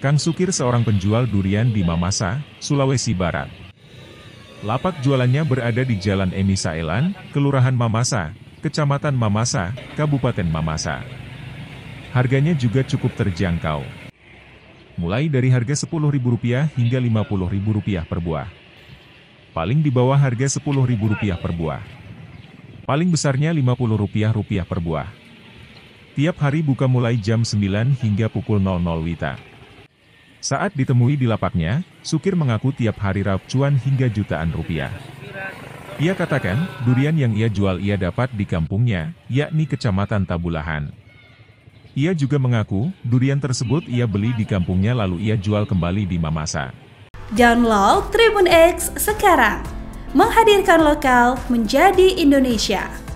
Kang Sukir seorang penjual durian di Mamasa, Sulawesi Barat. Lapak jualannya berada di Jalan Emi Saelan, Kelurahan Mamasa, Kecamatan Mamasa, Kabupaten Mamasa. Harganya juga cukup terjangkau. Mulai dari harga Rp10.000 hingga Rp50.000 per buah. Paling di bawah harga Rp10.000 per buah. Paling besarnya rp 50000 per buah. Tiap hari buka mulai jam 9 hingga pukul 00 Wita. Saat ditemui di lapaknya, Sukir mengaku tiap hari raup cuan hingga jutaan rupiah. Ia katakan, durian yang ia jual ia dapat di kampungnya, yakni Kecamatan Tabulahan. Ia juga mengaku, durian tersebut ia beli di kampungnya lalu ia jual kembali di Mamasa. Download Tribun X sekarang, menghadirkan lokal menjadi Indonesia.